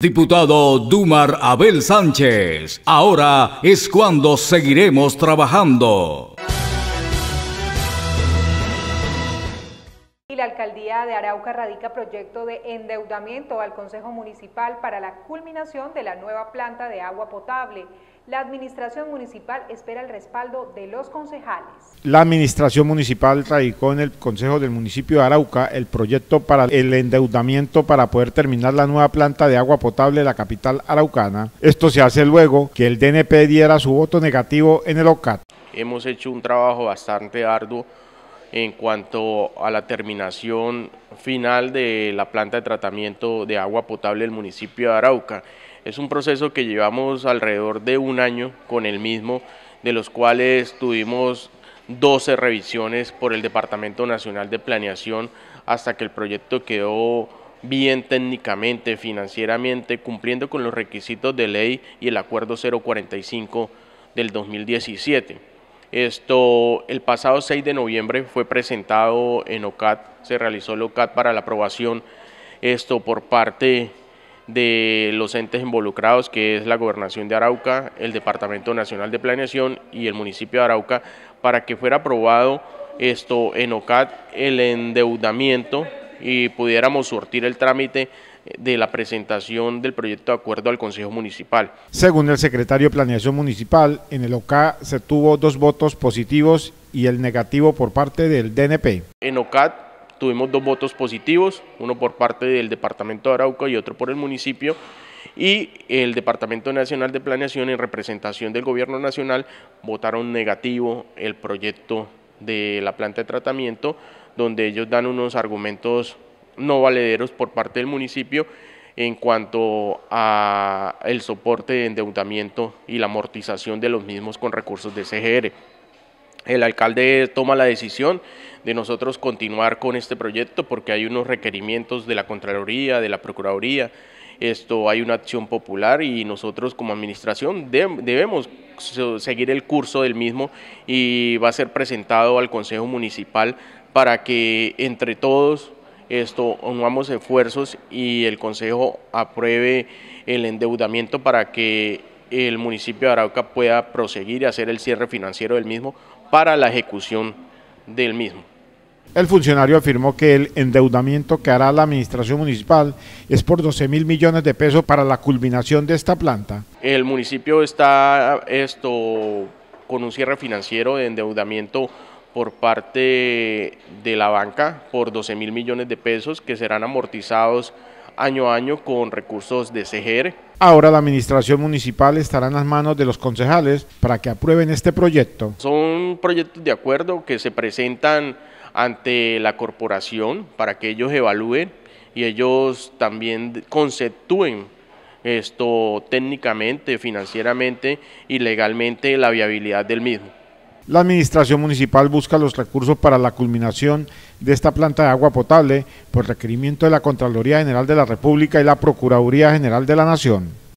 Diputado Dumar Abel Sánchez, ahora es cuando seguiremos trabajando. la Alcaldía de Arauca radica proyecto de endeudamiento al Consejo Municipal para la culminación de la nueva planta de agua potable. La Administración Municipal espera el respaldo de los concejales. La Administración Municipal radicó en el Consejo del Municipio de Arauca el proyecto para el endeudamiento para poder terminar la nueva planta de agua potable de la capital araucana. Esto se hace luego que el DNP diera su voto negativo en el OCAT. Hemos hecho un trabajo bastante arduo en cuanto a la terminación final de la planta de tratamiento de agua potable del municipio de Arauca. Es un proceso que llevamos alrededor de un año con el mismo, de los cuales tuvimos 12 revisiones por el Departamento Nacional de Planeación hasta que el proyecto quedó bien técnicamente, financieramente, cumpliendo con los requisitos de ley y el acuerdo 045 del 2017. Esto, el pasado 6 de noviembre fue presentado en OCAT, se realizó el OCAT para la aprobación esto por parte de los entes involucrados, que es la Gobernación de Arauca, el Departamento Nacional de Planeación y el municipio de Arauca, para que fuera aprobado esto en OCAT el endeudamiento y pudiéramos sortir el trámite eh, de la presentación del proyecto de acuerdo al Consejo Municipal. Según el secretario de Planeación Municipal, en el OCA se tuvo dos votos positivos y el negativo por parte del DNP. En OCAD tuvimos dos votos positivos, uno por parte del Departamento de Arauca y otro por el municipio, y el Departamento Nacional de Planeación en representación del Gobierno Nacional votaron negativo el proyecto de la planta de tratamiento, donde ellos dan unos argumentos no valederos por parte del municipio en cuanto a el soporte de endeudamiento y la amortización de los mismos con recursos de CGR. El alcalde toma la decisión de nosotros continuar con este proyecto porque hay unos requerimientos de la Contraloría, de la Procuraduría, esto hay una acción popular y nosotros como administración debemos seguir el curso del mismo y va a ser presentado al Consejo Municipal para que entre todos esto unamos esfuerzos y el Consejo apruebe el endeudamiento para que el municipio de Arauca pueda proseguir y hacer el cierre financiero del mismo para la ejecución del mismo. El funcionario afirmó que el endeudamiento que hará la administración municipal es por 12 mil millones de pesos para la culminación de esta planta. El municipio está esto con un cierre financiero de endeudamiento por parte de la banca por 12 mil millones de pesos que serán amortizados año a año con recursos de CGR. Ahora la administración municipal estará en las manos de los concejales para que aprueben este proyecto. Son proyectos de acuerdo que se presentan ante la corporación para que ellos evalúen y ellos también conceptúen esto técnicamente, financieramente y legalmente la viabilidad del mismo. La Administración Municipal busca los recursos para la culminación de esta planta de agua potable por requerimiento de la Contraloría General de la República y la Procuraduría General de la Nación.